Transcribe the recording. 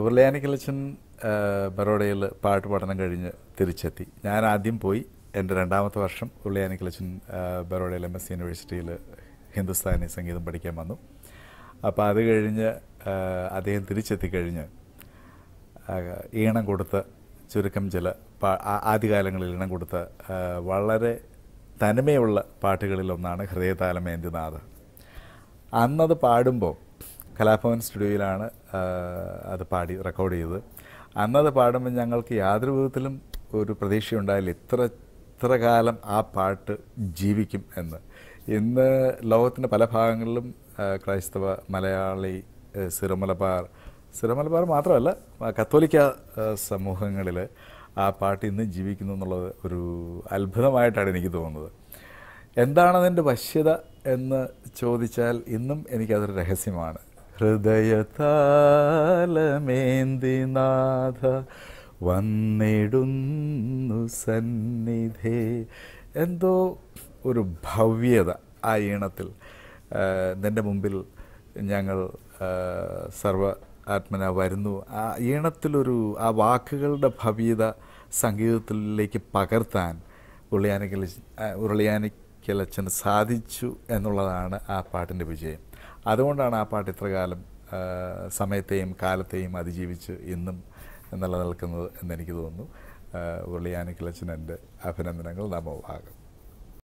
ഉരുളയാനിക്കലച്ചൻ ബറോഡയിൽ പാട്ട് പഠനം കഴിഞ്ഞ് തിരിച്ചെത്തി ഞാൻ ആദ്യം പോയി എൻ്റെ രണ്ടാമത്തെ വർഷം ഉരുളയാനിക്കലച്ചൻ ബറോഡയിൽ എം എസ് യൂണിവേഴ്സിറ്റിയിൽ ഹിന്ദുസ്ഥാനി സംഗീതം പഠിക്കാൻ വന്നു അപ്പോൾ അത് കഴിഞ്ഞ് അദ്ദേഹം തിരിച്ചെത്തിക്കഴിഞ്ഞ് ഈണം കൊടുത്ത് ചുരുക്കം ചില പാ ആദ്യകാലങ്ങളിൽ ഈണം കൊടുത്ത വളരെ തനിമയുള്ള പാട്ടുകളിലൊന്നാണ് ഹൃദയതാലമേന്തിനാഥ് അന്നത് പാടുമ്പോൾ കലാഭവൻ സ്റ്റുഡിയോയിലാണ് അത് പാടി റെക്കോർഡ് ചെയ്തത് അന്നത് പാടുമ്പോൾ ഞങ്ങൾക്ക് യാതൊരു വിധത്തിലും ഒരു പ്രതീക്ഷയുണ്ടായില്ല ഇത്ര ഇത്ര കാലം ആ പാട്ട് ജീവിക്കും എന്ന് ഇന്ന് ലോകത്തിൻ്റെ പല ഭാഗങ്ങളിലും ക്രൈസ്തവ മലയാളി സിറമലബാർ സിറമലബാർ മാത്രമല്ല കത്തോലിക്ക സമൂഹങ്ങളിൽ ആ പാട്ട് ഇന്ന് ജീവിക്കുന്നു എന്നുള്ളത് ഒരു അത്ഭുതമായിട്ടാണ് എനിക്ക് തോന്നുന്നത് എന്താണതിൻ്റെ വശ്യത എന്ന് ചോദിച്ചാൽ ഇന്നും എനിക്കതൊരു രഹസ്യമാണ് ഹൃദയതാലമേന്തിനാഥ വന്നിടുന്നു സന്നിധേ എന്തോ ഒരു ഭവ്യത ആ ഈണത്തിൽ നിൻ്റെ മുമ്പിൽ ഞങ്ങൾ സർവ ആത്മന വരുന്നു ആ ഈണത്തിലൊരു ആ വാക്കുകളുടെ ഭവ്യത സംഗീതത്തിലേക്ക് പകർത്താൻ ഉള്ളിയാനിക്കൽ ഉരുളിയാനിക്കലച്ചന് സാധിച്ചു എന്നുള്ളതാണ് ആ പാട്ടിൻ്റെ വിജയം അതുകൊണ്ടാണ് ആ പാട്ട് ഇത്രകാലം സമയത്തെയും കാലത്തെയും അതിജീവിച്ച് ഇന്നും നിലനിൽക്കുന്നത് എന്നെനിക്ക് തോന്നുന്നു ഉള്ളിയാനി എൻ്റെ അഭിനന്ദനങ്ങൾ നമോഭാഗം